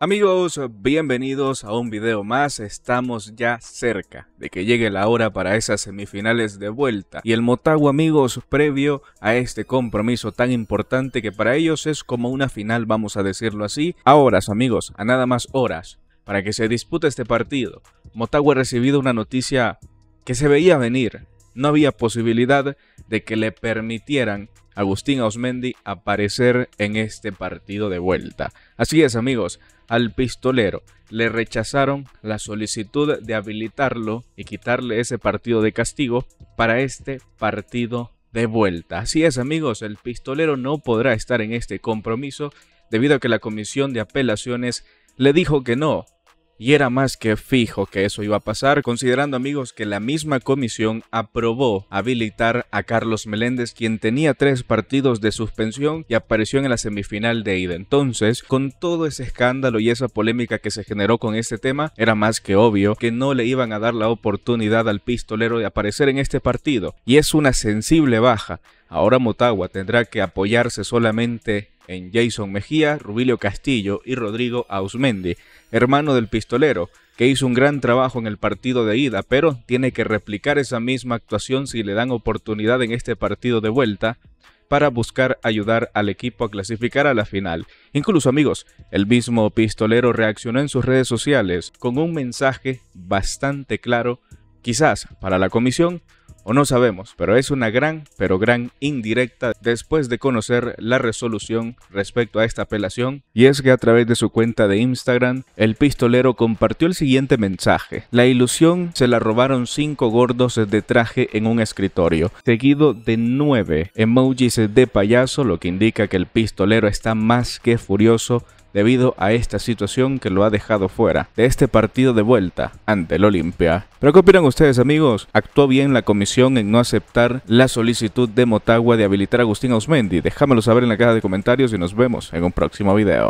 Amigos, bienvenidos a un video más, estamos ya cerca de que llegue la hora para esas semifinales de vuelta y el Motagua amigos previo a este compromiso tan importante que para ellos es como una final vamos a decirlo así, a horas amigos, a nada más horas para que se dispute este partido. Motagua ha recibido una noticia que se veía venir, no había posibilidad de que le permitieran a Agustín Osmendi aparecer en este partido de vuelta. Así es, amigos, al pistolero le rechazaron la solicitud de habilitarlo y quitarle ese partido de castigo para este partido de vuelta. Así es, amigos, el pistolero no podrá estar en este compromiso debido a que la Comisión de Apelaciones le dijo que no, y era más que fijo que eso iba a pasar, considerando amigos que la misma comisión aprobó habilitar a Carlos Meléndez, quien tenía tres partidos de suspensión y apareció en la semifinal de ida. Entonces, con todo ese escándalo y esa polémica que se generó con este tema, era más que obvio que no le iban a dar la oportunidad al pistolero de aparecer en este partido. Y es una sensible baja. Ahora Motagua tendrá que apoyarse solamente en Jason Mejía, Rubilio Castillo y Rodrigo Ausmendi, hermano del pistolero, que hizo un gran trabajo en el partido de ida, pero tiene que replicar esa misma actuación si le dan oportunidad en este partido de vuelta para buscar ayudar al equipo a clasificar a la final. Incluso amigos, el mismo pistolero reaccionó en sus redes sociales con un mensaje bastante claro, quizás para la comisión, o no sabemos, pero es una gran, pero gran indirecta después de conocer la resolución respecto a esta apelación, y es que a través de su cuenta de Instagram, el pistolero compartió el siguiente mensaje. La ilusión se la robaron cinco gordos de traje en un escritorio, seguido de nueve emojis de payaso, lo que indica que el pistolero está más que furioso debido a esta situación que lo ha dejado fuera de este partido de vuelta ante el Olimpia. Pero ¿qué opinan ustedes amigos? ¿Actuó bien la comisión en no aceptar la solicitud de Motagua de habilitar a Agustín osmendi Déjamelo saber en la caja de comentarios y nos vemos en un próximo video.